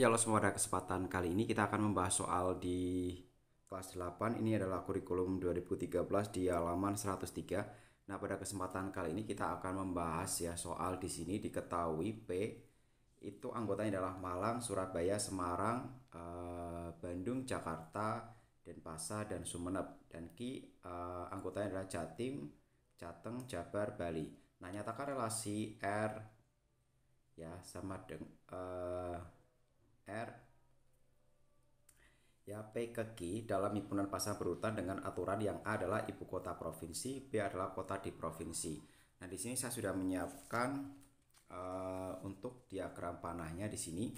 Ya lo semua ada kesempatan kali ini kita akan membahas soal di kelas 8 ini adalah kurikulum 2013 di halaman 103. Nah, pada kesempatan kali ini kita akan membahas ya soal di sini diketahui P itu anggotanya adalah Malang, Surabaya, Semarang, eh, Bandung, Jakarta, Denpasar dan Sumeneb dan Ki eh, anggotanya adalah Jatim, Jateng, Jabar, Bali. Nah, nyatakan relasi R ya sama dengan eh, R ya P ke Q dalam himpunan pasar berurutan dengan aturan yang A adalah ibu kota provinsi, B adalah kota di provinsi. Nah, di sini saya sudah menyiapkan uh, untuk diagram panahnya di sini.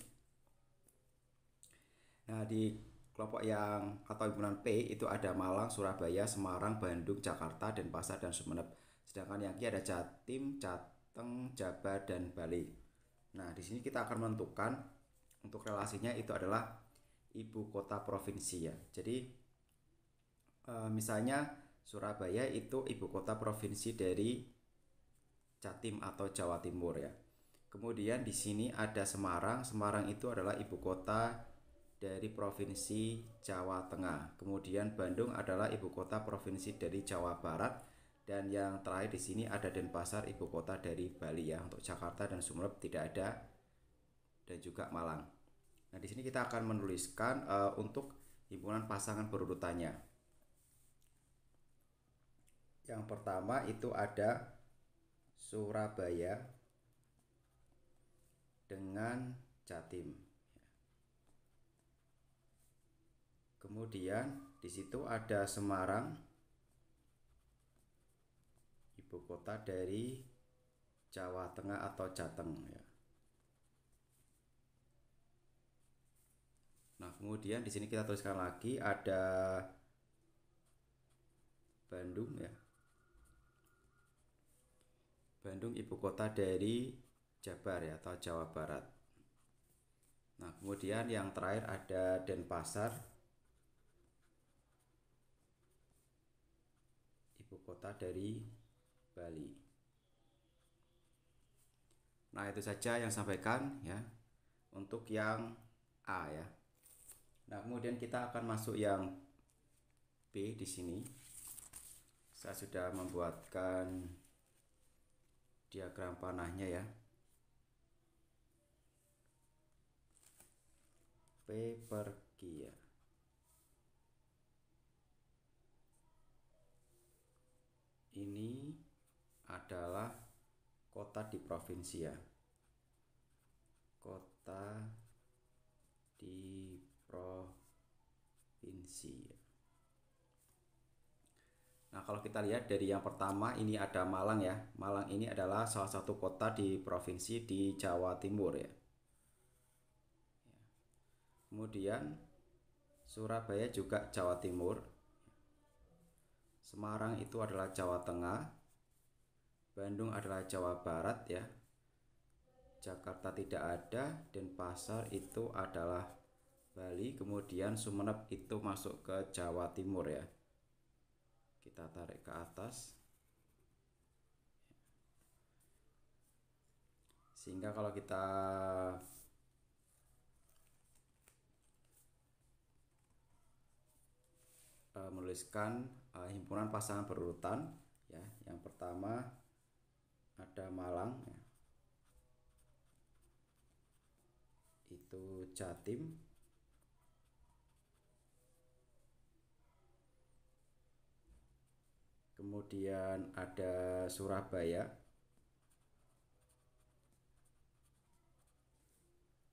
Nah, di kelompok yang atau himpunan P itu ada Malang, Surabaya, Semarang, Bandung, Jakarta, Denpasar, dan Sumeneb. Sedangkan yang Q ada Jatim, Jateng, Jabar, dan Bali. Nah, di sini kita akan menentukan untuk relasinya itu adalah ibu kota provinsi ya. Jadi e, misalnya Surabaya itu ibu kota provinsi dari Jatim atau Jawa Timur ya. Kemudian di sini ada Semarang. Semarang itu adalah ibu kota dari provinsi Jawa Tengah. Kemudian Bandung adalah ibu kota provinsi dari Jawa Barat dan yang terakhir di sini ada Denpasar ibu kota dari Bali ya. Untuk Jakarta dan Sumeneb tidak ada dan juga Malang. Nah, di sini kita akan menuliskan uh, untuk himpunan pasangan berurutannya. Yang pertama itu ada Surabaya dengan Jatim. Kemudian di situ ada Semarang ibu kota dari Jawa Tengah atau Jateng ya. kemudian di sini kita tuliskan lagi ada Bandung ya Bandung ibu kota dari Jabar ya atau Jawa Barat nah kemudian yang terakhir ada Denpasar ibu kota dari Bali nah itu saja yang sampaikan ya untuk yang A ya Nah, kemudian kita akan masuk yang B di sini. Saya sudah membuatkan diagram panahnya ya. P pergi ya. Ini adalah kota di provinsi ya. Kota kita lihat dari yang pertama ini ada Malang ya. Malang ini adalah salah satu kota di provinsi di Jawa Timur ya. Kemudian Surabaya juga Jawa Timur. Semarang itu adalah Jawa Tengah. Bandung adalah Jawa Barat ya. Jakarta tidak ada, dan pasar itu adalah Bali, kemudian Sumeneb itu masuk ke Jawa Timur ya kita tarik ke atas sehingga kalau kita uh, menuliskan uh, himpunan pasangan berurutan ya yang pertama ada Malang ya. itu Jatim kemudian ada Surabaya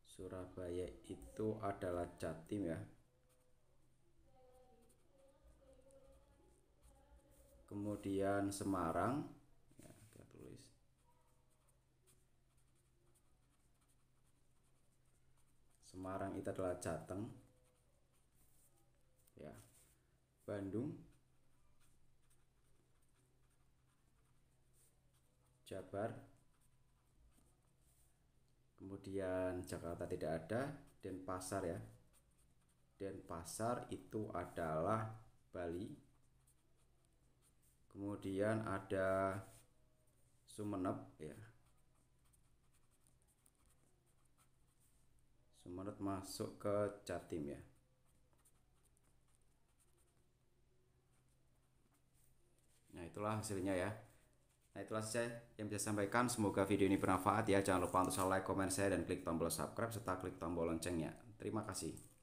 Surabaya itu adalah Jatim ya kemudian Semarang ya, kita tulis Semarang itu adalah Jateng ya Bandung Jabar kemudian Jakarta tidak ada dan pasar ya dan pasar itu adalah Bali kemudian ada Sumeneb ya Sumeneb masuk ke Jatim ya. Nah, itulah hasilnya ya. Nah itulah saya yang bisa sampaikan. Semoga video ini bermanfaat ya. Jangan lupa untuk like, comment share, dan klik tombol subscribe serta klik tombol loncengnya. Terima kasih.